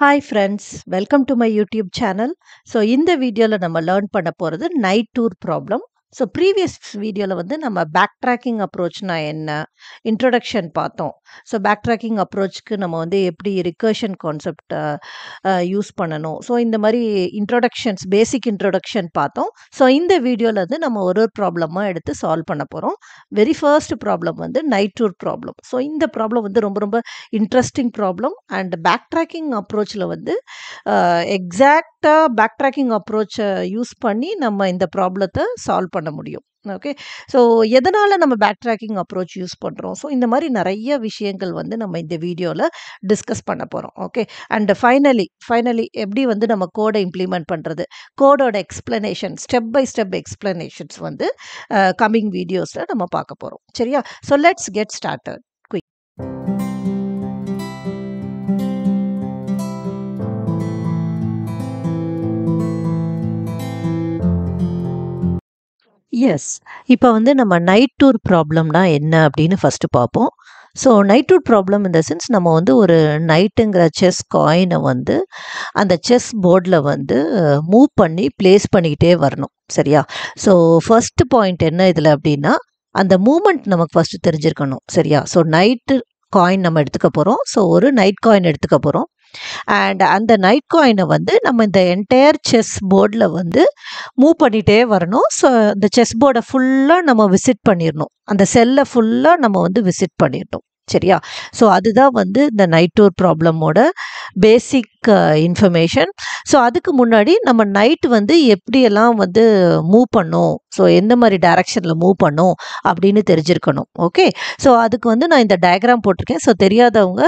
Hi friends welcome to my YouTube channel so இந்த வீடியோவில் நம்ம லேர்ன் பண்ண போகிறது knight tour problem so previous வீடியோவில் வந்து நம்ம பேக் ட்ராக்கிங் அப்ரோச்னா என்ன இன்ட்ரொடக்ஷன் பார்த்தோம் ஸோ பேக் ட்ராக்கிங் அப்ரோச்சுக்கு நம்ம வந்து எப்படி ரிகர்ஷன் கான்செப்டை யூஸ் பண்ணணும் ஸோ இந்த மாதிரி இன்ட்ரொடக்ஷன்ஸ் பேசிக் இன்ட்ரொடக்ஷன் பார்த்தோம் ஸோ இந்த வீடியோவில் வந்து நம்ம ஒரு ஒரு ப்ராப்ளமாக எடுத்து சால்வ் பண்ண போகிறோம் வெரி ஃபர்ஸ்ட் ப்ராப்ளம் வந்து நைட் டூர் ப்ராப்ளம் ஸோ இந்த ப்ராப்ளம் வந்து ரொம்ப ரொம்ப interesting problem and backtracking அப்ரோச்சில் வந்து எக்ஸாக்டாக பேக் ட்ராக்கிங் அப்ரோச்சை யூஸ் பண்ணி நம்ம இந்த ப்ராப்ளத்தை சால்வ் பண்ண பண்ண முடியும் ஓகே ஸோ எதனால் நம்ம பேக் ட்ராக்கிங் அப்ரோச் யூஸ் பண்ணுறோம் ஸோ இந்த மாதிரி நிறைய விஷயங்கள் வந்து நம்ம இந்த வீடியோவில் டிஸ்கஸ் பண்ண போகிறோம் ஓகே அண்ட் ஃபைனலி ஃபைனலி எப்படி வந்து நம்ம கோடை இம்ப்ளிமெண்ட் பண்ணுறது கோடோட explanation step by step explanations வந்து கம்மிங் வீடியோஸில் நம்ம பார்க்க போகிறோம் சரியா so let's get started quick எஸ் இப்போ வந்து நம்ம நைட் டூர் ப்ராப்ளம்னா என்ன அப்படின்னு ஃபஸ்ட்டு பார்ப்போம் ஸோ நைட் டூர் ப்ராப்ளம் இந்த சென்ஸ் நம்ம வந்து ஒரு நைட்டுங்கிற செஸ் காயினை வந்து அந்த செஸ் போர்டில் வந்து மூவ் பண்ணி ப்ளேஸ் பண்ணிக்கிட்டே வரணும் சரியா ஸோ ஃபஸ்ட்டு பாயிண்ட் என்ன இதில் அப்படின்னா அந்த மூமெண்ட் நமக்கு ஃபஸ்ட்டு தெரிஞ்சிருக்கணும் சரியா ஸோ நைட்டு காயின் நம்ம எடுத்துக்க போகிறோம் ஸோ ஒரு நைட் காயின் எடுத்துக்க போகிறோம் அண்ட் அந்த நைட் காயினை வந்து நம்ம இந்த என்டையர் செஸ் போர்டில் வந்து மூவ் பண்ணிகிட்டே வரணும் ஸோ இந்த செஸ் போர்டை ஃபுல்லாக நம்ம விசிட் பண்ணிடணும் அந்த செல்லை ஃபுல்லாக நம்ம வந்து விசிட் பண்ணிடணும் சரியா ஸோ அதுதான் வந்து இந்த நைட் டூர் ப்ராப்ளமோட பேசிக் இன்ஃபர்மேஷன் ஸோ அதுக்கு முன்னாடி நம்ம நைட் வந்து எப்படியெல்லாம் வந்து மூவ் பண்ணும் ஸோ எந்த மாதிரி டைரக்ஷனில் மூவ் பண்ணும் அப்படின்னு தெரிஞ்சிருக்கணும் ஓகே ஸோ அதுக்கு வந்து நான் இந்த டயக்ராம் போட்டிருக்கேன் ஸோ தெரியாதவங்க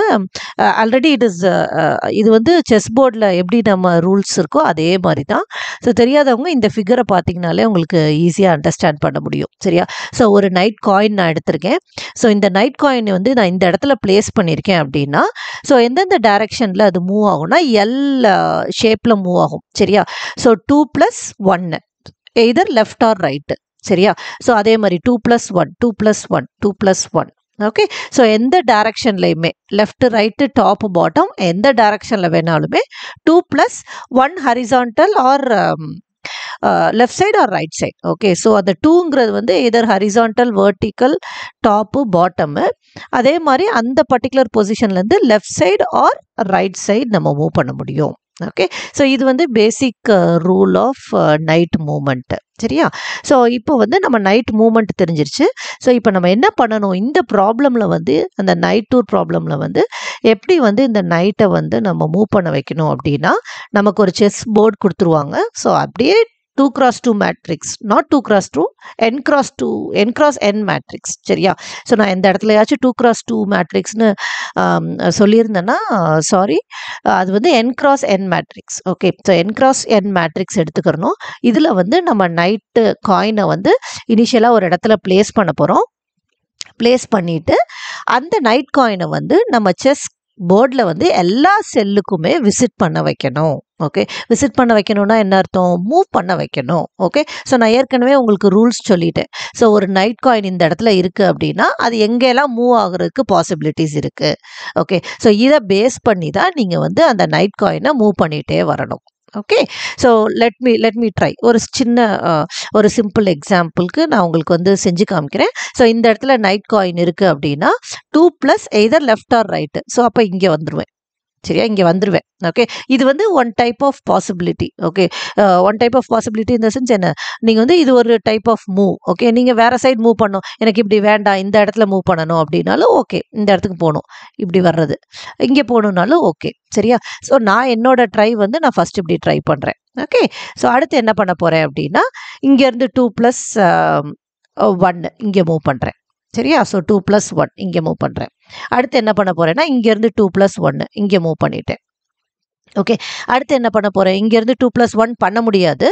ஆல்ரெடி இட் இஸ் இது வந்து செஸ் போர்டில் எப்படி நம்ம ரூல்ஸ் இருக்கோ அதே மாதிரி தான் ஸோ தெரியாதவங்க இந்த ஃபிகரை பார்த்தீங்கனாலே உங்களுக்கு ஈஸியாக அண்டர்ஸ்டாண்ட் பண்ண முடியும் சரியா ஸோ ஒரு நைட் காயின் நான் எடுத்திருக்கேன் ஸோ இந்த நைட் காயின் வந்து நான் இந்த இடத்துல பிளேஸ் பண்ணியிருக்கேன் அப்படின்னா ஸோ எந்தெந்த டைரக்ஷனில் அது மூவ் ஆகும்னா எல் ஷேப்பில் மூவ் ஆகும் சரியா ஸோ டூ ப்ளஸ் ஒன்று எய்தர் லெஃப்ட் ஆர் ரைட்டு சரியா ஸோ அதே மாதிரி two plus one two plus one two plus one okay so எந்த டேரக்ஷன்லையுமே லெஃப்ட் ரைட்டு டாப் பாட்டம் எந்த டேரக்ஷனில் வேணாலுமே two plus one horizontal or left side or right side okay so அந்த டூங்கிறது வந்து either horizontal vertical top bottom அதே மாதிரி அந்த பர்டிகுலர் பொசிஷன்லேருந்து left side or right side நம்ம மூவ் பண்ண முடியும் ஓகே ஸோ இது வந்து basic rule of knight moment சரியா ஸோ இப்போ வந்து நம்ம நைட் மூமெண்ட் தெரிஞ்சிருச்சு ஸோ இப்போ நம்ம என்ன பண்ணணும் இந்த ப்ராப்ளமில் வந்து அந்த நைட் டூர் ப்ராப்ளமில் வந்து எப்படி வந்து இந்த நைட்டை வந்து நம்ம மூவ் பண்ண வைக்கணும் அப்படின்னா நமக்கு ஒரு செஸ் போர்டு கொடுத்துருவாங்க ஸோ அப்படியே two cross two matrix not two cross two n cross two n cross n matrix சரியா ஸோ நான் எந்த இடத்துலயாச்சும் டூ கிராஸ் டூ மேட்ரிக்ஸ்னு சொல்லியிருந்தேன்னா சாரி அது வந்து n cross n matrix okay so n cross n matrix எடுத்துக்கிறணும் இதில் வந்து நம்ம நைட்டு காயினை வந்து இனிஷியலாக ஒரு இடத்துல பிளேஸ் பண்ண போகிறோம் பிளேஸ் பண்ணிவிட்டு அந்த நைட் காயினை வந்து நம்ம செஸ் போர்டில் வந்து எல்லா செல்லுக்குமே விசிட் பண்ண வைக்கணும் ஓகே விசிட் பண்ண வைக்கணும்னா என்ன அர்த்தம் மூவ் பண்ண வைக்கணும் ஓகே ஸோ நான் ஏற்கனவே உங்களுக்கு ரூல்ஸ் சொல்லிட்டேன் ஸோ ஒரு நைட் காயின் இந்த இடத்துல இருக்குது அப்படின்னா அது எங்கெல்லாம் மூவ் ஆகுறதுக்கு பாசிபிலிட்டிஸ் இருக்குது ஓகே ஸோ இதை பேஸ் பண்ணி தான் நீங்கள் வந்து அந்த நைட் காயினை மூவ் பண்ணிகிட்டே வரணும் okay so let me let me try ஒரு சின்ன ஒரு சிம்பிள் எக்ஸாம்பிளுக்கு நான் உங்களுக்கு வந்து செஞ்சு காமிக்கிறேன் ஸோ இந்த இடத்துல நைட் காயின் இருக்குது அப்படின்னா two plus either left or right so அப்போ இங்கே வந்துடுவேன் சரியா இங்கே வந்துடுவேன் ஓகே இது வந்து one type of possibility okay one type of possibility இந்த சென்ஸ் என்ன நீங்கள் வந்து இது ஒரு டைப் ஆஃப் மூவ் ஓகே நீங்கள் வேறு சைடு மூவ் பண்ணும் எனக்கு இப்படி வேண்டாம் இந்த இடத்துல மூவ் பண்ணணும் அப்படின்னாலும் ஓகே இந்த இடத்துக்கு போகணும் இப்படி வர்றது இங்கே போகணுன்னாலும் ஓகே சரியா ஸோ நான் என்னோட ட்ரை வந்து நான் ஃபஸ்ட் இப்படி ட்ரை பண்ணுறேன் ஓகே ஸோ அடுத்து என்ன பண்ண போகிறேன் அப்படின்னா இங்கேருந்து டூ ப்ளஸ் ஒன் இங்கே மூவ் பண்ணுறேன் சரியா ஸோ டூ ப்ளஸ் ஒன் இங்கே மூவ் பண்ணுறேன் அடுத்து என்ன பண்ண போகிறேன்னா இங்கேருந்து டூ ப்ளஸ் ஒன்று இங்கே மூவ் பண்ணிட்டேன் ஓகே அடுத்து என்ன பண்ண போகிறேன் இங்கேருந்து டூ ப்ளஸ் ஒன் பண்ண முடியாது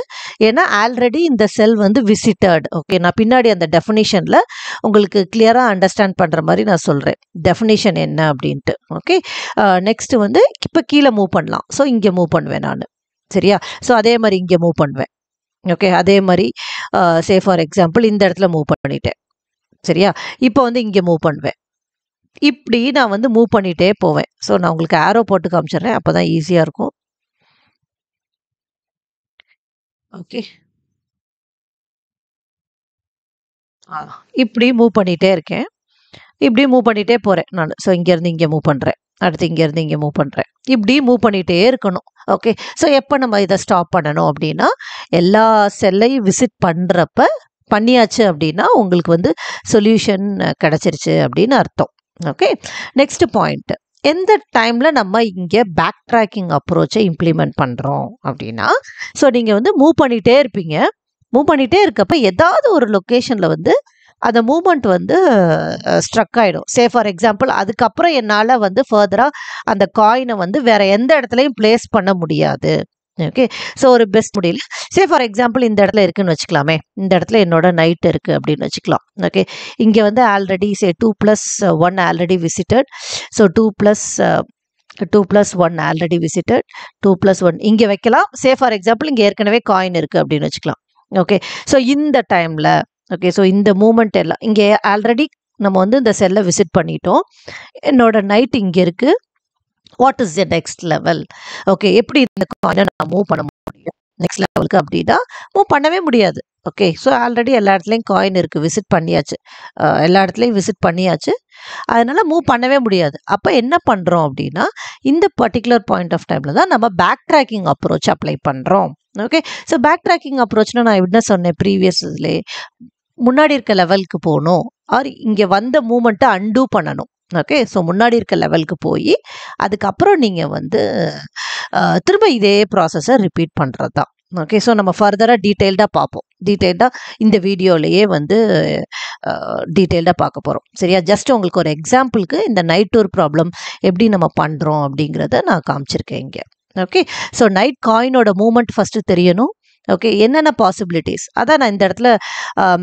ஏன்னா ஆல்ரெடி இந்த செல் வந்து விசிட்டர்டு ஓகே நான் பின்னாடி அந்த டெஃபினேஷனில் உங்களுக்கு கிளியராக அண்டர்ஸ்டாண்ட் பண்ணுற மாதிரி நான் சொல்கிறேன் டெஃபினேஷன் என்ன அப்படின்ட்டு ஓகே நெக்ஸ்ட்டு வந்து இப்போ கீழே மூவ் பண்ணலாம் ஸோ இங்கே மூவ் பண்ணுவேன் நான் சரியா ஸோ அதே மாதிரி இங்கே மூவ் பண்ணுவேன் ஓகே அதே மாதிரி சே ஃபார் எக்ஸாம்பிள் இந்த இடத்துல மூவ் பண்ணிட்டேன் சரியா இப்போ வந்து இங்கே மூவ் பண்ணுவேன் இப்படி நான் வந்து மூவ் பண்ணிகிட்டே போவேன் ஸோ நான் உங்களுக்கு ஆரோ போட்டு காமிச்சிடுறேன் அப்போ தான் ஈஸியாக இருக்கும் ஓகே இப்படி மூவ் பண்ணிகிட்டே இருக்கேன் இப்படி மூவ் பண்ணிகிட்டே போகிறேன் நான் ஸோ இங்கேருந்து இங்கே மூவ் பண்ணுறேன் அடுத்து இங்கேருந்து இங்கே மூவ் பண்ணுறேன் இப்படி மூவ் பண்ணிகிட்டே இருக்கணும் ஓகே ஸோ எப்போ நம்ம இதை ஸ்டாப் பண்ணணும் அப்படின்னா எல்லா செல்லையும் விசிட் பண்ணுறப்ப பண்ணியாச்சு அப்படின்னா உங்களுக்கு வந்து சொல்யூஷன் கிடச்சிருச்சு அப்படின்னு அர்த்தம் ஓகே நெக்ஸ்ட் பாயிண்ட் எந்த டைமில் நம்ம இங்கே பேக் ட்ராக்கிங் அப்ரோச்சை இம்ப்ளிமெண்ட் பண்ணுறோம் அப்படின்னா ஸோ நீங்கள் வந்து மூவ் பண்ணிகிட்டே இருப்பீங்க மூவ் பண்ணிகிட்டே இருக்கப்ப ஏதாவது ஒரு லொக்கேஷனில் வந்து அந்த மூமெண்ட் வந்து ஸ்ட்ரக் ஆகிடும் சே ஃபார் எக்ஸாம்பிள் அதுக்கப்புறம் என்னால் வந்து ஃபர்தராக அந்த காயினை வந்து வேறு எந்த இடத்துலையும் பிளேஸ் பண்ண முடியாது ஓகே ஸோ ஒரு பெஸ்ட் முடியல சே ஃபார் எக்ஸாம்பிள் இந்த இடத்துல இருக்குன்னு வச்சுக்கலாமே இந்த இடத்துல என்னோட நைட் இருக்குது அப்படின்னு வச்சுக்கலாம் ஓகே இங்கே வந்து already say two plus one already visited so two plus two plus one already visited two plus one இங்கே வைக்கலாம் சே ஃபார் எக்ஸாம்பிள் இங்கே ஏற்கனவே காயின் இருக்குது அப்படின்னு வச்சுக்கலாம் ஓகே ஸோ இந்த டைமில் ஓகே ஸோ இந்த மூமெண்ட் எல்லாம் இங்கே ஆல்ரெடி நம்ம வந்து இந்த செல்லை விசிட் பண்ணிட்டோம் என்னோட நைட் இங்கே இருக்குது what is the next level okay எப்படி இந்த காயினை நான் மூவ் பண்ண முடியும் நெக்ஸ்ட் லெவலுக்கு அப்படின்னா மூவ் பண்ணவே முடியாது ஓகே ஸோ ஆல்ரெடி எல்லா இடத்துலையும் காயின் இருக்குது விசிட் பண்ணியாச்சு எல்லா இடத்துலையும் விசிட் பண்ணியாச்சு அதனால் மூவ் பண்ணவே முடியாது அப்போ என்ன பண்ணுறோம் அப்படின்னா இந்த பர்டிகுலர் பாயிண்ட் ஆஃப் டைமில் தான் நம்ம பேக் ட்ராக்கிங் அப்ரோச் அப்ளை பண்ணுறோம் ஓகே ஸோ பேக் ட்ராக்கிங் அப்ரோச்னா நான் என்ன சொன்னேன் ப்ரீவியஸ் இதுலேயே முன்னாடி இருக்க லெவலுக்கு போகணும் ஆர் இங்கே வந்த மூமெண்ட்டை அண்டூ பண்ணணும் ஓகே ஸோ முன்னாடி இருக்க லெவலுக்கு போய் அதுக்கப்புறம் நீங்கள் வந்து திரும்ப இதே ப்ராசஸை ரிப்பீட் பண்ணுறது தான் ஓகே ஸோ நம்ம ஃபர்தராக டீட்டெயில்டாக பார்ப்போம் டீட்டெயில்டாக இந்த வீடியோலையே வந்து டீட்டெயில்டாக பார்க்க போகிறோம் சரியா ஜஸ்ட் உங்களுக்கு ஒரு எக்ஸாம்பிளுக்கு இந்த நைட் டூர் ப்ராப்ளம் எப்படி நம்ம பண்ணுறோம் அப்படிங்கிறத நான் காமிச்சிருக்கேன் இங்கே ஓகே ஸோ நைட் காயினோட மூமெண்ட் ஃபஸ்ட்டு தெரியணும் ஓகே என்னென்ன பாசிபிலிட்டிஸ் அதான் நான் இந்த இடத்துல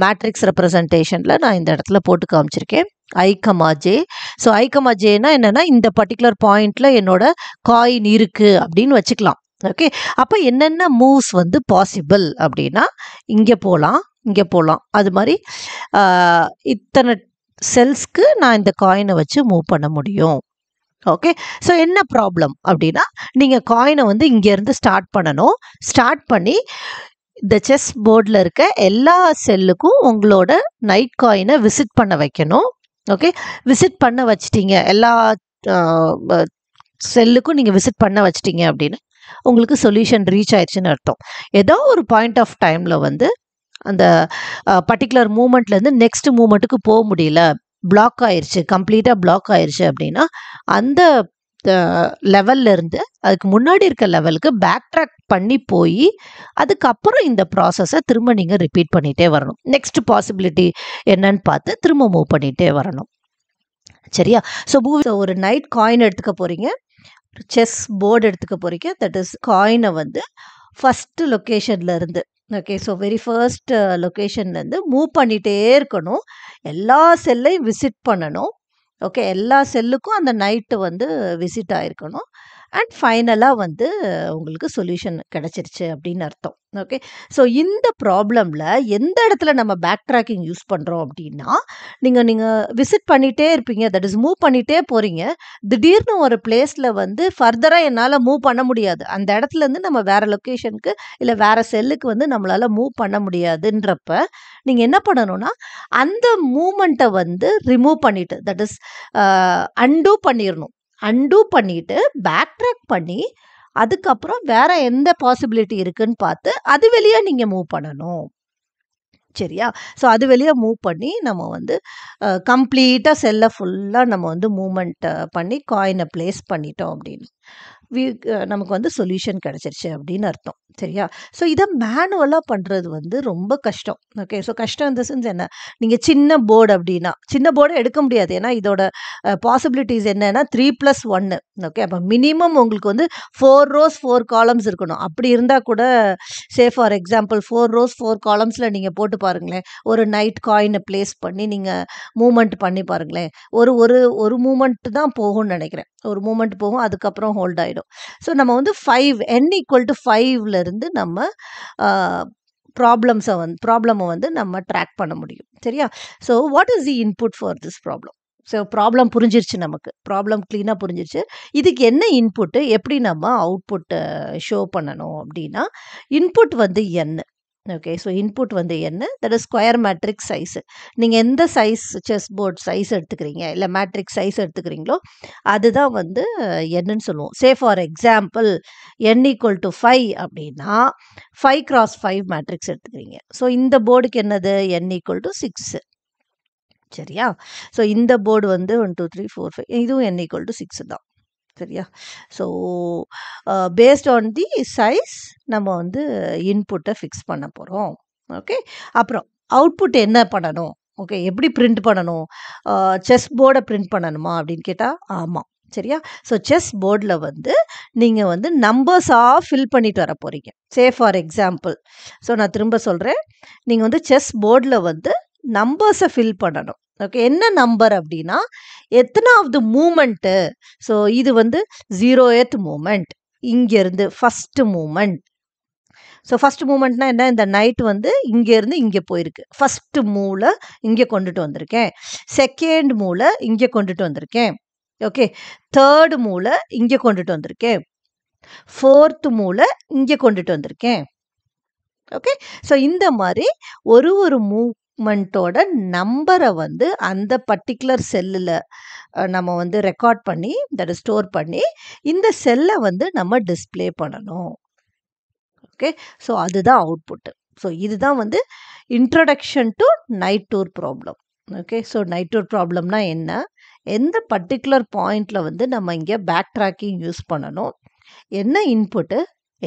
மேட்ரிக்ஸ் ரெப்ரசன்டேஷனில் நான் இந்த இடத்துல போட்டு காமிச்சிருக்கேன் ஐக்கமாஜே ஸோ ஐக்கமாஜேனா என்னென்னா இந்த பர்டிகுலர் பாயிண்டில் என்னோட காயின் இருக்குது அப்படின்னு வச்சுக்கலாம் ஓகே அப்போ என்னென்ன மூவ்ஸ் வந்து பாசிபிள் அப்படின்னா இங்கே போகலாம் இங்கே போகலாம் அது மாதிரி இத்தனை செல்ஸ்க்கு நான் இந்த காயினை வச்சு மூவ் பண்ண முடியும் ஓகே ஸோ என்ன ப்ராப்ளம் அப்படின்னா நீங்கள் காயினை வந்து இங்கேருந்து ஸ்டார்ட் பண்ணணும் ஸ்டார்ட் பண்ணி இந்த செஸ் போர்டில் இருக்க எல்லா செல்லுக்கும் உங்களோட நைட் காயினை விசிட் பண்ண வைக்கணும் ஓகே விசிட் பண்ண வச்சிட்டிங்க எல்லா செல்லுக்கும் நீங்கள் விசிட் பண்ண வச்சிட்டிங்க அப்படின்னு உங்களுக்கு சொல்யூஷன் ரீச் ஆயிடுச்சுன்னு அர்த்தம் ஏதோ ஒரு பாயிண்ட் ஆஃப் டைமில் வந்து அந்த பர்டிகுலர் மூமெண்ட்லேருந்து நெக்ஸ்ட் மூமெண்ட்டுக்கு போக முடியல பிளாக் ஆயிடுச்சு கம்ப்ளீட்டாக பிளாக் ஆயிடுச்சு அப்படின்னா அந்த லெவல்ல இருந்து அதுக்கு முன்னாடி இருக்க லெவலுக்கு பேக் ட்ராக் பண்ணி போய் அதுக்கப்புறம் இந்த ப்ராசஸை திரும்ப நீங்கள் ரிப்பீட் பண்ணிகிட்டே வரணும் நெக்ஸ்ட் பாசிபிலிட்டி என்னன்னு பார்த்து திரும்ப மூவ் பண்ணிகிட்டே வரணும் சரியா ஸோ மூவி ஒரு நைட் காயின் எடுத்துக்க போகிறீங்க செஸ் போர்டு எடுத்துக்க போகிறீங்க தட் இஸ் காயினை வந்து ஃபஸ்ட்டு லொக்கேஷன்லேருந்து ஓகே ஸோ வெரி ஃபர்ஸ்ட் லொக்கேஷன்லேருந்து மூவ் பண்ணிகிட்டே இருக்கணும் எல்லா செல்லையும் விசிட் பண்ணணும் ஓகே எல்லா செல்லுக்கும் அந்த நைட்டு வந்து விசிட் ஆயிருக்கணும் அண்ட் ஃபைனலாக வந்து உங்களுக்கு சொல்யூஷன் கிடச்சிருச்சு அப்படின்னு அர்த்தம் ஓகே ஸோ இந்த ப்ராப்ளமில் எந்த இடத்துல நம்ம பேக் ட்ராக்கிங் யூஸ் பண்ணுறோம் அப்படின்னா நீங்கள் நீங்கள் விசிட் பண்ணிகிட்டே இருப்பீங்க தட் இஸ் மூவ் பண்ணிகிட்டே போகிறீங்க திடீர்னு ஒரு பிளேஸில் வந்து ஃபர்தராக என்னால் மூவ் பண்ண முடியாது அந்த இடத்துலேருந்து நம்ம வேறு லொக்கேஷனுக்கு இல்லை வேறு செல்லுக்கு வந்து நம்மளால் மூவ் பண்ண முடியாதுன்றப்ப நீங்கள் என்ன பண்ணணும்னா அந்த மூமெண்ட்டை வந்து ரிமூவ் பண்ணிவிட்டு தட் இஸ் அன்டூ பண்ணிடணும் அன்டூ பண்ணிவிட்டு பேக் ட்ராக் பண்ணி அதுக்கப்புறம் வேற எந்த பாசிபிலிட்டி இருக்குன்னு பார்த்து அது வெளியே நீங்கள் மூவ் பண்ணணும் சரியா ஸோ அது வெளியே மூவ் பண்ணி நம்ம வந்து கம்ப்ளீட்டாக செல்லை ஃபுல்லாக நம்ம வந்து மூமெண்ட்டை பண்ணி காயினை ப்ளேஸ் பண்ணிட்டோம் அப்படின்னு நமக்கு வந்து சொல்யூஷன் கிடச்சிருச்சு அப்படின்னு அர்த்தம் சரியா ஸோ இதை மேனுவலாக பண்ணுறது வந்து ரொம்ப கஷ்டம் ஓகே ஸோ கஷ்டம் இந்த சென்ஸ் என்ன நீங்கள் சின்ன போர்டு அப்படின்னா சின்ன போர்டை எடுக்க முடியாது ஏன்னா இதோட பாசிபிலிட்டிஸ் என்னென்னா த்ரீ ப்ளஸ் ஒன்று ஓகே அப்போ மினிமம் உங்களுக்கு வந்து ஃபோர் ரோஸ் ஃபோர் காலம்ஸ் இருக்கணும் அப்படி இருந்தால் கூட say for example four rows four காலம்ஸில் நீங்கள் போட்டு பாருங்களேன் ஒரு நைட் காயினை பிளேஸ் பண்ணி நீங்கள் மூமெண்ட் பண்ணி பாருங்களேன் ஒரு ஒரு ஒரு மூமெண்ட்டு தான் போகும்னு நினைக்கிறேன் ஒரு மூமெண்ட் போகும் அதுக்கப்புறம் ஹோல்ட் ஆகிடும் ஸோ நம்ம வந்து ஃபைவ் என் ஈக்குவல் டு ஃபைவ்லேருந்து நம்ம ப்ராப்ளம்ஸை வந்து ப்ராப்ளமை வந்து நம்ம ட்ராக் பண்ண முடியும் சரியா so what is the input for this problem so problem புரிஞ்சிருச்சு நமக்கு ப்ராப்ளம் க்ளீனாக புரிஞ்சிருச்சு இதுக்கு என்ன இன்புட்டு எப்படி நம்ம அவுட்புட்டை ஷோ பண்ணணும் அப்படின்னா இன்புட் வந்து என்ன ஓகே ஸோ இன்புட் வந்து என்ன that is square matrix size நீங்கள் எந்த சைஸ் செஸ் போர்ட் சைஸ் எடுத்துக்கிறீங்க இல்லை மேட்ரிக் சைஸ் எடுத்துக்கிறீங்களோ அதுதான் வந்து என்னன்னு சொல்லுவோம் say for example n equal to five அப்படின்னா ஃபைவ் கிராஸ் ஃபைவ் மேட்ரிக்ஸ் எடுத்துக்கிறீங்க ஸோ இந்த போர்டுக்கு என்னது என் ஈக்குவல் டு சிக்ஸு சரியா ஸோ இந்த போர்டு வந்து one two three four five இதுவும் என் ஈக்குவல் டு சிக்ஸ் தான் சரியா so based on the size நம்ம வந்து இன்புட்டை ஃபிக்ஸ் பண்ண போகிறோம் ஓகே அப்புறம் அவுட்புட் என்ன பண்ணணும் ஓகே எப்படி பிரிண்ட் பண்ணணும் செஸ் போர்டை பிரிண்ட் பண்ணணுமா அப்படின்னு கேட்டால் ஆமாம் சரியா ஸோ செஸ் போர்டில் வந்து நீங்கள் வந்து நம்பர்ஸாக ஃபில் பண்ணிட்டு வர போகிறீங்க சே ஃபார் எக்ஸாம்பிள் ஸோ நான் திரும்ப சொல்கிறேன் நீங்கள் வந்து செஸ் போர்டில் வந்து நம்பர்ஸை ஃபில் பண்ணணும் ஓகே என்ன நம்பர் அப்படின்னா எத்தனாவது மூமெண்ட்டு ஸோ இது வந்து ஜீரோ எத் மூமெண்ட் இங்கேருந்து ஃபஸ்ட்டு மூமெண்ட் ஸோ ஃபஸ்ட் மூமெண்ட்னா என்ன இந்த நைட் வந்து இங்கேருந்து இங்கே போயிருக்கு ஃபஸ்ட்டு மூளை இங்கே கொண்டுட்டு வந்திருக்கேன் செகண்ட் மூளை இங்கே கொண்டுட்டு வந்திருக்கேன் ஓகே தேர்டு மூளை இங்கே கொண்டுட்டு வந்திருக்கேன் ஃபோர்த்து மூளை இங்கே கொண்டுட்டு வந்திருக்கேன் ஓகே ஸோ இந்த மாதிரி ஒரு ஒரு மூ மெண்ட்டோட நம்பரை வந்து அந்த பர்டிகுலர் செல்லில் நம்ம வந்து ரெக்கார்ட் பண்ணி தட் ஸ்டோர் பண்ணி இந்த செல்லை வந்து நம்ம டிஸ்பிளே பண்ணணும் ஓகே ஸோ அதுதான் அவுட்புட்டு ஸோ இதுதான் வந்து introduction to knight tour problem okay so knight tour ப்ராப்ளம்னா என்ன எந்த பர்டிகுலர் பாயிண்டில் வந்து நம்ம இங்கே பேக் ட்ராக்கிங் யூஸ் பண்ணணும் என்ன இன்புட்டு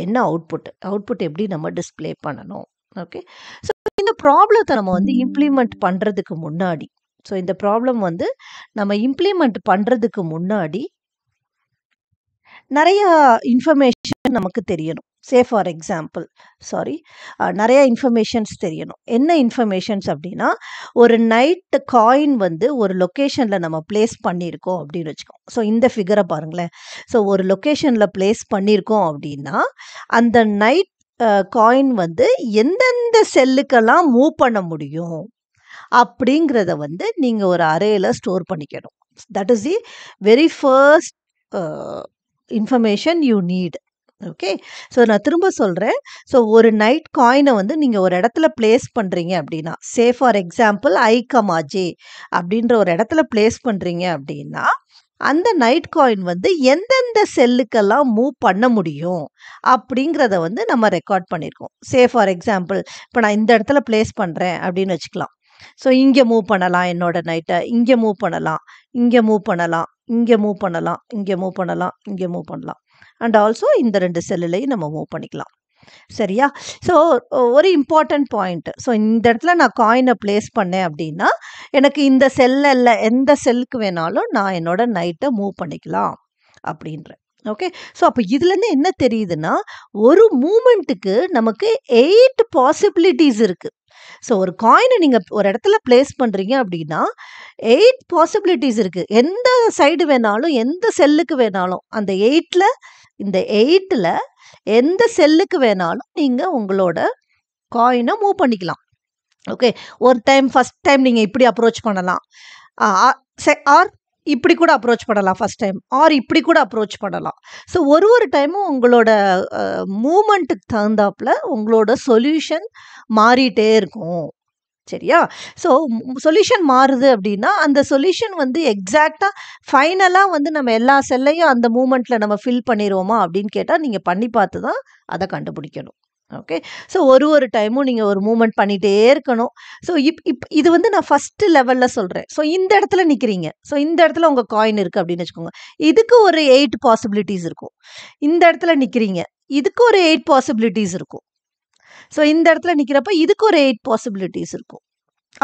என்ன அவுட்புட்டு அவுட்புட் எப்படி நம்ம டிஸ்பிளே பண்ணணும் ஓகே ஸோ ப்ராப்ளத்தை நம்ம வந்து இம்ப்ளிமெண்ட் பண்ணுறதுக்கு முன்னாடி ஸோ இந்த ப்ராப்ளம் வந்து நம்ம இம்ப்ளிமெண்ட் பண்ணுறதுக்கு முன்னாடி நிறைய இன்ஃபர்மேஷன் நமக்கு தெரியணும் சே ஃபார் எக்ஸாம்பிள் சாரி நிறைய இன்ஃபர்மேஷன்ஸ் தெரியணும் என்ன இன்ஃபர்மேஷன்ஸ் அப்படின்னா ஒரு நைட் காயின் வந்து ஒரு லொக்கேஷனில் நம்ம பிளேஸ் பண்ணியிருக்கோம் அப்படின்னு வச்சுக்கோம் ஸோ இந்த ஃபிகரை பாருங்களேன் ஸோ ஒரு லொக்கேஷனில் பிளேஸ் பண்ணியிருக்கோம் அப்படின்னா அந்த நைட் காயின் வந்து எந்தெந்த செல்லுக்கெல்லாம் மூவ் பண்ண முடியும் அப்படிங்கிறத வந்து நீங்கள் ஒரு அறையில் ஸ்டோர் பண்ணிக்கணும் that is the very first information you need okay so நான் திரும்ப சொல்கிறேன் ஸோ ஒரு நைட் காயினை வந்து நீங்கள் ஒரு இடத்துல பிளேஸ் பண்ணுறீங்க அப்படின்னா சே ஃபார் எக்ஸாம்பிள் ஐ கமாஜே அப்படின்ற ஒரு இடத்துல பிளேஸ் பண்ணுறீங்க அப்படின்னா அந்த நைட் காயின் வந்து எந்தெந்த செல்லுக்கெல்லாம் மூவ் பண்ண முடியும் அப்படிங்கிறத வந்து நம்ம ரெக்கார்ட் பண்ணியிருக்கோம் சே ஃபார் எக்ஸாம்பிள் இப்போ நான் இந்த இடத்துல பிளேஸ் பண்ணுறேன் அப்படின்னு வச்சுக்கலாம் ஸோ இங்கே மூவ் பண்ணலாம் என்னோட நைட்டை இங்கே மூவ் பண்ணலாம் இங்கே மூவ் பண்ணலாம் இங்கே மூவ் பண்ணலாம் இங்கே மூவ் பண்ணலாம் இங்கே மூவ் பண்ணலாம் அண்ட் ஆல்சோ இந்த ரெண்டு செல்லுலையும் நம்ம மூவ் பண்ணிக்கலாம் சரியா ஸோ ஒரு இம்பார்ட்டண்ட் பாயிண்ட் ஸோ இந்த இடத்துல நான் காயினை ப்ளேஸ் பண்ணேன் அப்படின்னா எனக்கு இந்த செல்லில் எந்த செல்லுக்கு வேணாலும் நான் என்னோட நைட்டை மூவ் பண்ணிக்கலாம் அப்படின்ற ஓகே ஸோ அப்போ இதுலேருந்து என்ன தெரியுதுன்னா ஒரு மூமெண்ட்டுக்கு நமக்கு எயிட் பாசிபிலிட்டிஸ் இருக்குது ஸோ ஒரு காயினை நீங்கள் ஒரு இடத்துல பிளேஸ் பண்ணுறீங்க அப்படின்னா எயிட் பாசிபிலிட்டிஸ் இருக்குது எந்த சைடு வேணாலும் எந்த செல்லுக்கு வேணாலும் அந்த எயிட்டில் இந்த எயிட்டில் எந்த செல்லுக்கு வேணாலும் நீங்கள் உங்களோட காயினை மூவ் பண்ணிக்கலாம் ஓகே ஒரு டைம் ஃபஸ்ட் டைம் நீங்கள் இப்படி அப்ரோச் பண்ணலாம் ஆர் இப்படி கூட அப்ரோச் பண்ணலாம் ஃபஸ்ட் டைம் ஆர் இப்படி கூட அப்ரோச் பண்ணலாம் ஸோ ஒரு ஒரு டைமும் உங்களோட மூமெண்ட்டுக்கு தகுந்தாப்பில் உங்களோட சொல்யூஷன் மாறிட்டே இருக்கும் சரியா ஸோ சொல்யூஷன் மாறுது அப்படின்னா அந்த சொல்யூஷன் வந்து எக்ஸாக்டாக ஃபைனலாக வந்து நம்ம எல்லா செல்லையும் அந்த மூமெண்ட்டில் நம்ம ஃபில் பண்ணிடுவோமா அப்படின்னு கேட்டால் நீங்கள் பண்ணி பார்த்து தான் அதை கண்டுபிடிக்கணும் ஓகே ஸோ ஒரு ஒரு டைமும் நீங்கள் ஒரு மூமெண்ட் பண்ணிகிட்டே இருக்கணும் ஸோ இப் இப் இது வந்து நான் ஃபஸ்ட்டு லெவலில் சொல்கிறேன் ஸோ இந்த இடத்துல நிற்கிறீங்க ஸோ இந்த இடத்துல உங்கள் காயின் இருக்குது அப்படின்னு வச்சுக்கோங்க இதுக்கு ஒரு எயிட் பாசிபிலிட்டிஸ் இருக்கும் இந்த இடத்துல நிற்கிறீங்க இதுக்கு ஒரு எயிட் பாசிபிலிட்டிஸ் இருக்கும் ஸோ இந்த இடத்துல நிற்கிறப்ப இதுக்கு ஒரு எயிட் பாசிபிலிட்டிஸ் இருக்கும்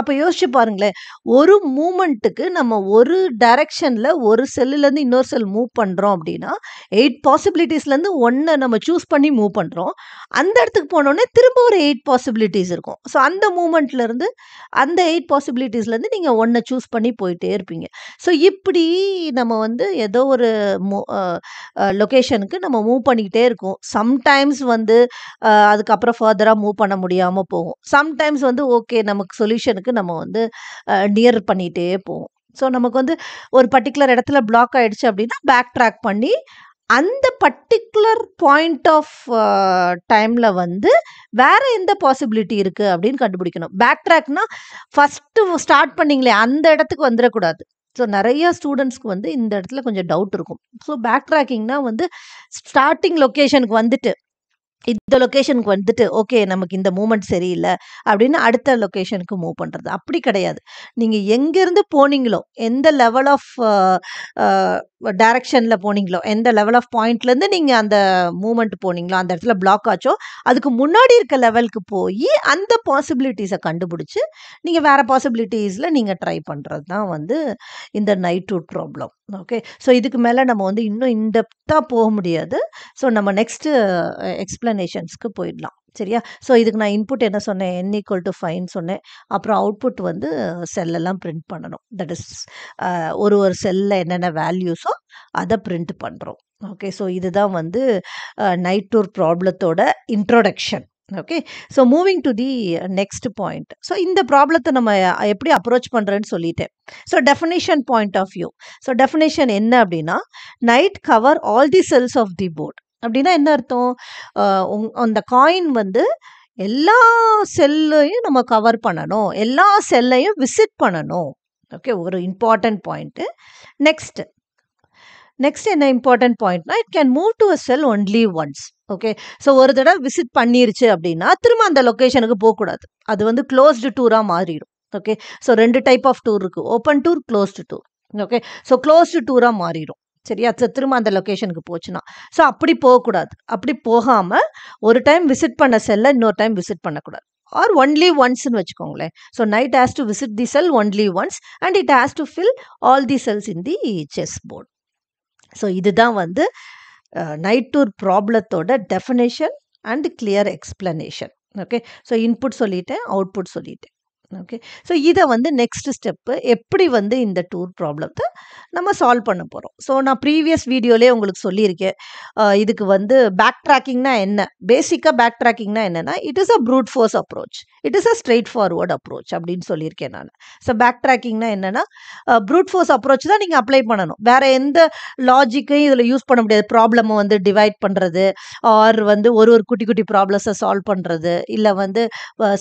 அப்போ யோசிச்சு பாருங்களேன் ஒரு மூமெண்ட்டுக்கு நம்ம ஒரு டைரக்ஷனில் ஒரு செல்லுலேருந்து இன்னொரு செல் மூவ் பண்ணுறோம் அப்படின்னா எயிட் பாசிபிலிட்டிஸ்லேருந்து ஒன்றை நம்ம சூஸ் பண்ணி மூவ் பண்ணுறோம் அந்த இடத்துக்கு போனோடனே திரும்ப ஒரு எயிட் பாசிபிலிட்டிஸ் இருக்கும் ஸோ அந்த மூமெண்ட்லேருந்து அந்த எயிட் பாசிபிலிட்டிஸ்லேருந்து நீங்கள் ஒன்றை சூஸ் பண்ணி போயிட்டே இருப்பீங்க ஸோ இப்படி நம்ம வந்து ஏதோ ஒரு லொக்கேஷனுக்கு நம்ம மூவ் பண்ணிக்கிட்டே இருக்கோம் சம்டைம்ஸ் வந்து அதுக்கப்புறம் ஃபர்தராக மூவ் பண்ண முடியாமல் போகும் சம்டைம்ஸ் வந்து ஓகே நமக்கு சொல்யூஷனுக்கு லொக்கேஷனுக்கு நம்ம வந்து நியர் பண்ணிகிட்டே போவோம் ஸோ நமக்கு வந்து ஒரு பர்டிகுலர் இடத்துல பிளாக் ஆகிடுச்சு அப்படின்னா பேக் ட்ராக் பண்ணி அந்த பர்டிகுலர் பாயிண்ட் ஆஃப் டைமில் வந்து வேறு எந்த பாசிபிலிட்டி இருக்குது அப்படின்னு கண்டுபிடிக்கணும் பேக் ட்ராக்னால் ஃபஸ்ட்டு ஸ்டார்ட் பண்ணிங்களே அந்த இடத்துக்கு வந்துடக்கூடாது ஸோ நிறைய ஸ்டூடெண்ட்ஸ்க்கு வந்து இந்த இடத்துல கொஞ்சம் டவுட் இருக்கும் ஸோ பேக் ட்ராக்கிங்னால் வந்து ஸ்டார்டிங் லொக்கேஷனுக்கு வந்துட்டு இந்த லொக்கேஷனுக்கு வந்துட்டு ஓகே நமக்கு இந்த மூமெண்ட் சரியில்லை அப்படின்னு அடுத்த லொக்கேஷனுக்கு மூவ் பண்ணுறது அப்படி கிடையாது நீங்கள் எங்கேருந்து போனீங்களோ எந்த லெவல் ஆஃப் டைரக்ஷனில் போனீங்களோ எந்த லெவல் ஆஃப் பாயிண்ட்லேருந்து நீங்கள் அந்த மூமெண்ட் போனீங்களோ அந்த இடத்துல பிளாக் ஆச்சோ அதுக்கு முன்னாடி இருக்க லெவலுக்கு போய் அந்த பாசிபிலிட்டிஸை கண்டுபிடிச்சி நீங்கள் வேறு பாசிபிலிட்டிஸில் நீங்கள் ட்ரை பண்ணுறது தான் வந்து இந்த knight route problem okay so இதுக்கு மேலே நம்ம வந்து இன்னும் இன்டெப்த்தாக போக முடியாது ஸோ நம்ம நெக்ஸ்ட்டு எக்ஸ்ப்ளனேஷன்ஸ்க்கு uh, போயிடலாம் சரியா ஸோ இதுக்கு நான் இன்புட் என்ன சொன்னேன் என் ஈக்குவல் டு ஃபைன் சொன்னேன் அப்புறம் அவுட்புட் வந்து செல்லெல்லாம் பிரிண்ட் பண்ணணும் தட் இஸ் ஒரு ஒரு செல்லில் என்னென்ன வேல்யூஸோ அதை பிரிண்ட் பண்ணுறோம் ஓகே ஸோ இதுதான் வந்து நைட் டூர் ப்ராப்ளத்தோட introduction okay so moving to the next point so இந்த ப்ராப்ளத்தை நம்ம எப்படி அப்ரோச் பண்ணுறேன்னு சொல்லிட்டேன் so definition point of view so definition என்ன அப்படின்னா knight cover all the cells of the board அப்படின்னா என்ன அர்த்தம் அந்த காயின் வந்து எல்லா செல்லையும் நம்ம கவர் பண்ணணும் எல்லா செல்லையும் விசிட் பண்ணணும் ஓகே ஒரு இம்பார்ட்டன்ட் பாயிண்ட்டு நெக்ஸ்ட்டு நெக்ஸ்ட் என்ன இம்பார்ட்டன்ட் பாயிண்ட்னா it can move to a cell only once okay so ஒரு தடவை விசிட் பண்ணிருச்சு அப்படின்னா திரும்ப அந்த லொக்கேஷனுக்கு போகக்கூடாது அது வந்து க்ளோஸ்டு டூராக மாறிடும் ஓகே ஸோ ரெண்டு டைப் ஆஃப் டூர் இருக்குது open tour closed tour okay so closed டூராக மாறிடும் சரியா திரும்ப அந்த லொக்கேஷனுக்கு போச்சுன்னா ஸோ அப்படி போகக்கூடாது அப்படி போகாமல் ஒரு டைம் விசிட் பண்ண செல்லை இன்னொரு டைம் விசிட் பண்ணக்கூடாது ஆர் ஒன்லி ஒன்ஸ்னு வச்சுக்கோங்களேன் so knight has to visit the cell only once and it has to fill all the cells in the chess board so இதுதான் வந்து நைட் டூர் ப்ராப்ளத்தோட definition and clear explanation okay so input சொல்லிட்டேன் output சொல்லிட்டேன் okay so இதை வந்து next step எப்படி வந்து இந்த டூர் ப்ராப்ளத்தை நம்ம சால்வ் பண்ண போகிறோம் ஸோ நான் ப்ரீவியஸ் வீடியோலேயே உங்களுக்கு சொல்லியிருக்கேன் இதுக்கு வந்து பேக் ட்ராக்கிங்னா என்ன பேசிக்காக பேக் ட்ராக்கிங்னா என்னென்னா it is a brute force approach it is a straightforward approach அப்படின்னு சொல்லியிருக்கேன் நான் ஸோ பேக் ட்ராக்கிங்னா என்னென்னா ப்ரூட் ஃபோர்ஸ் அப்ரோச் தான் நீங்கள் அப்ளை பண்ணணும் வேறு எந்த லாஜிக்கையும் இதில் யூஸ் பண்ண முடியாது ப்ராப்ளமை வந்து டிவைட் பண்ணுறது ஆர் வந்து ஒரு ஒரு குட்டி குட்டி ப்ராப்ளம்ஸை சால்வ் பண்ணுறது இல்லை வந்து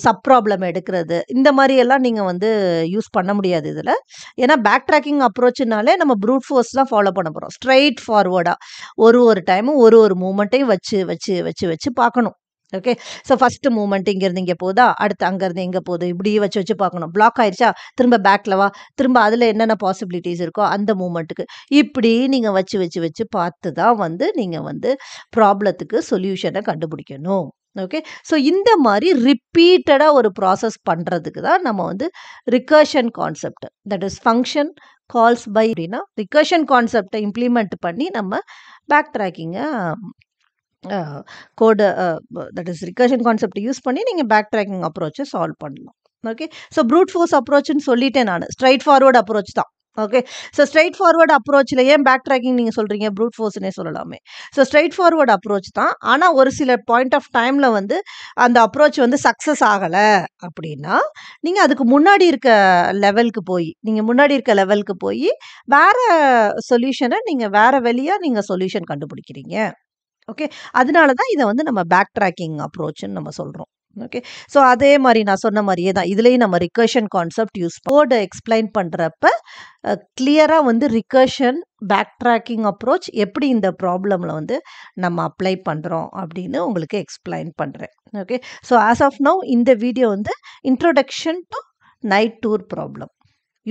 சப் ப்ராப்ளம் எடுக்கிறது இந்த மாதிரி மாதிரியெல்லாம் நீங்கள் வந்து யூஸ் பண்ண முடியாது இதில் ஏன்னா பேக் ட்ராக்கிங் அப்ரோச்சுனாலே நம்ம ப்ரூட் ஃபோர்ஸ் தான் ஃபாலோ பண்ண போகிறோம் ஸ்ட்ரைட் ஃபார்வர்டாக ஒரு ஒரு டைமும் ஒரு ஒரு மூமெண்ட்டையும் வச்சு வச்சு வச்சு வச்சு பார்க்கணும் ஓகே ஸோ ஃபஸ்ட்டு மூமெண்ட் இங்கேருந்து இங்கே போதா அடுத்து அங்கேருந்து எங்கே போதும் இப்படியே வச்சு வச்சு பார்க்கணும் பிளாக் ஆயிடுச்சா திரும்ப பேக்கில் வா திரும்ப அதில் என்னென்ன பாசிபிலிட்டிஸ் இருக்கோ அந்த மூமெண்ட்டுக்கு இப்படி நீங்கள் வச்சு வச்சு வச்சு பார்த்து தான் வந்து நீங்கள் வந்து ப்ராப்ளத்துக்கு சொல்யூஷனை கண்டுபிடிக்கணும் ஓகே ஸோ இந்த மாதிரி ரிப்பீட்டடாக ஒரு ப்ராசஸ் பண்ணுறதுக்கு தான் நம்ம வந்து recursion concept that is function calls by அப்படின்னா ரிகர்ஷன் கான்செப்டை இம்ப்ளிமெண்ட் பண்ணி நம்ம பேக் ட்ராக்கிங்கை கோடு தட் இஸ் ரிகர்ஷன் கான்செப்டை யூஸ் பண்ணி நீங்கள் பேக் ட்ராக்கிங் அப்ரோச்சை சால்வ் பண்ணலாம் ஓகே ஸோ ப்ரூட் ஃபோர்ஸ் அப்ரோச்னு சொல்லிட்டேன் நான் ஸ்ட்ரைட் ஃபார்வர்டு அப்ரோச் தான் ஓகே ஸோ ஸ்ட்ரைட் ஃபார்வர்டு அப்ரோச்சில் ஏன் பேக் ட்ராக்கிங் நீங்கள் சொல்கிறீங்க ப்ரூட் ஃபோர்ஸ்னே சொல்லலாமே ஸோ ஸ்ட்ரைட் ஃபார்வர்டு அப்ரோச் தான் ஆனால் ஒரு சில பாயிண்ட் ஆஃப் டைமில் வந்து அந்த அப்ரோச் வந்து சக்ஸஸ் ஆகலை அப்படின்னா நீங்கள் அதுக்கு முன்னாடி இருக்க லெவலுக்கு போய் நீங்கள் முன்னாடி இருக்க லெவலுக்கு போய் வேறு சொல்யூஷனை நீங்கள் வேறு வழியாக நீங்கள் சொல்யூஷன் கண்டுபிடிக்கிறீங்க ஓகே அதனால தான் இதை வந்து நம்ம பேக் ட்ராக்கிங் அப்ரோச்சுன்னு நம்ம சொல்கிறோம் ஓகே ஸோ அதே மாதிரி நான் சொன்ன மாதிரியே தான் இதுலேயும் நம்ம recursion concept use board explain பண்ணுறப்ப கிளியராக வந்து ரிகர்ஷன் பேக் ட்ராக்கிங் அப்ரோச் எப்படி இந்த ப்ராப்ளமில் வந்து நம்ம அப்ளை பண்ணுறோம் அப்படின்னு உங்களுக்கு எக்ஸ்பிளைன் பண்ணுறேன் okay so as of now இந்த வீடியோ வந்து introduction to knight tour problem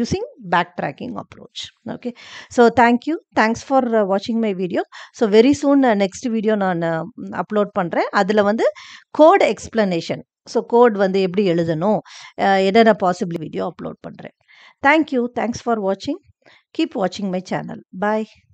using backtracking Okay. Okay so you. Thanks for uh, watching my video. So, very soon uh, next நான் upload uh, பண்ணுறேன் அதில் வந்து code explanation so code வந்து எப்படி எழுதணும் என்னென்ன பாசிபிள் வீடியோ அப்லோட் பண்ணுறேன் thank you thanks for வாட்சிங் கீப் வாட்சிங் மை சேனல் பாய்